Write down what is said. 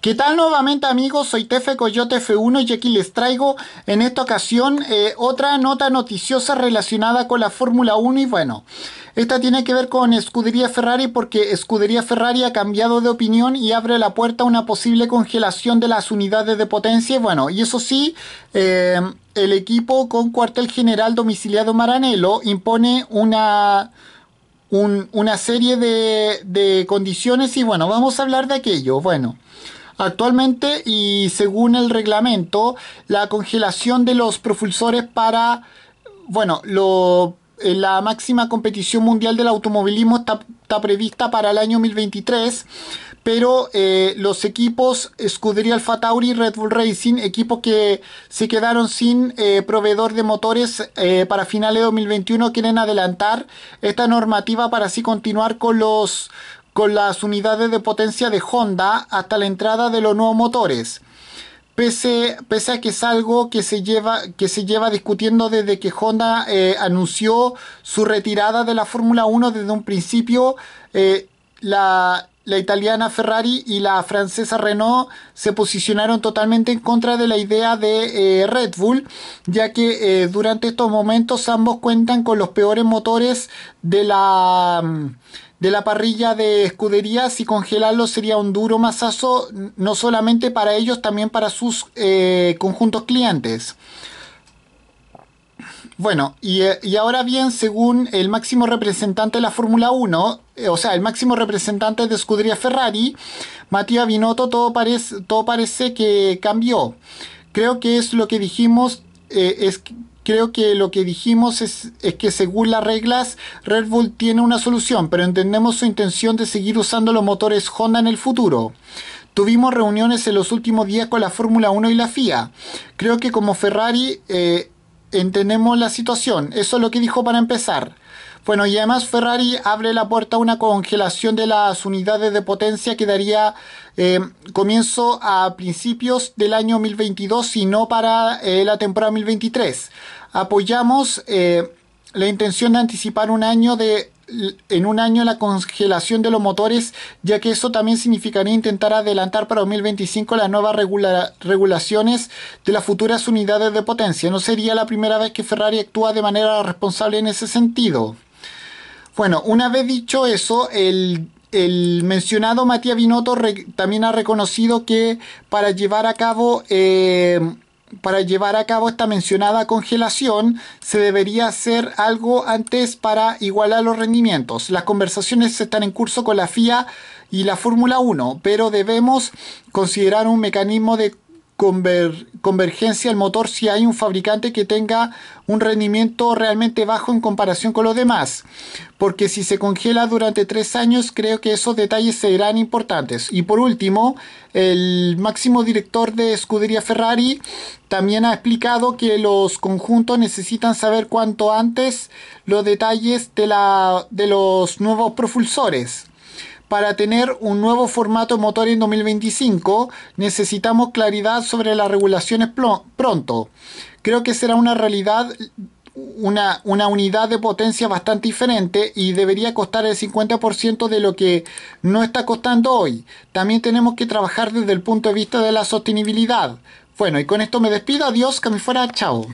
¿Qué tal nuevamente amigos? Soy Tefe Coyote F1 y aquí les traigo en esta ocasión eh, otra nota noticiosa relacionada con la Fórmula 1 y bueno, esta tiene que ver con Escudería Ferrari porque Escudería Ferrari ha cambiado de opinión y abre la puerta a una posible congelación de las unidades de potencia y bueno, y eso sí, eh, el equipo con cuartel general domiciliado Maranello impone una... una serie de condiciones y bueno, vamos a hablar de aquello. Bueno, actualmente y según el reglamento, la congelación de los propulsores para, bueno, lo, eh, la máxima competición mundial del automovilismo está, prevista para el año 2023 pero eh, los equipos Scuderia Alfa Tauri y Red Bull Racing, equipos que se quedaron sin eh, proveedor de motores para finales de 2021, quieren adelantar esta normativa para así continuar con los con las unidades de potencia de Honda hasta la entrada de los nuevos motores. Pese, a que es algo que se lleva, que se lleva discutiendo desde que Honda eh, anunció su retirada de la Fórmula 1 desde un principio, eh, la, italiana Ferrari y la francesa Renault se posicionaron totalmente en contra de la idea de eh, Red Bull, ya que eh, durante estos momentos ambos cuentan con los peores motores de la, mm, de la parrilla de escuderías y congelarlos sería un duro masazo no solamente para ellos, también para sus eh, conjuntos clientes. Bueno, eh, y, ahora bien, según el máximo representante de la Fórmula 1, eh, o sea, el máximo representante de Scuderia Ferrari, Matías Binotto, todo parece, todo parece que cambió. Creo que es lo que dijimos, eh, es, creo que lo que dijimos es, que según las reglas, Red Bull tiene una solución, pero entendemos su intención de seguir usando los motores Honda en el futuro. Tuvimos reuniones en los últimos días con la Fórmula 1 y la FIA. Creo que como Ferrari entendemos la situación. Eso es lo que dijo para empezar. Bueno, y además Ferrari abre la puerta a una congelación de las unidades de potencia que daría eh, comienzo a principios del año 2022 y no para eh, la temporada 2023. Apoyamos eh, la intención de anticipar un año de en un año la congelación de los motores, ya que eso también significaría intentar adelantar para 2025 las nuevas regulaciones de las futuras unidades de potencia. No sería la primera vez que Ferrari actúa de manera responsable en ese sentido. Bueno, una vez dicho eso, el, mencionado Matías Binotto también ha reconocido que para llevar a cabo eh, para llevar a cabo esta mencionada congelación se debería hacer algo antes para igualar los rendimientos. Las conversaciones están en curso con la FIA y la Fórmula 1, pero debemos considerar un mecanismo de convergencia al motor si hay un fabricante que tenga un rendimiento realmente bajo en comparación con los demás. Porque si se congela durante tres años, creo que esos detalles serán importantes. Y por último, el máximo director de escudería Ferrari también ha explicado que los conjuntos necesitan saber cuanto antes los detalles de, la, de los nuevos propulsores para tener un nuevo formato motor en 2025, necesitamos claridad sobre las regulaciones pronto. Creo que será una realidad una, una, unidad de potencia bastante diferente y debería costar el 50% de lo que no está costando hoy. También tenemos que trabajar desde el punto de vista de la sostenibilidad. Bueno, y con esto me despido. Adiós, que me fuera. Chao.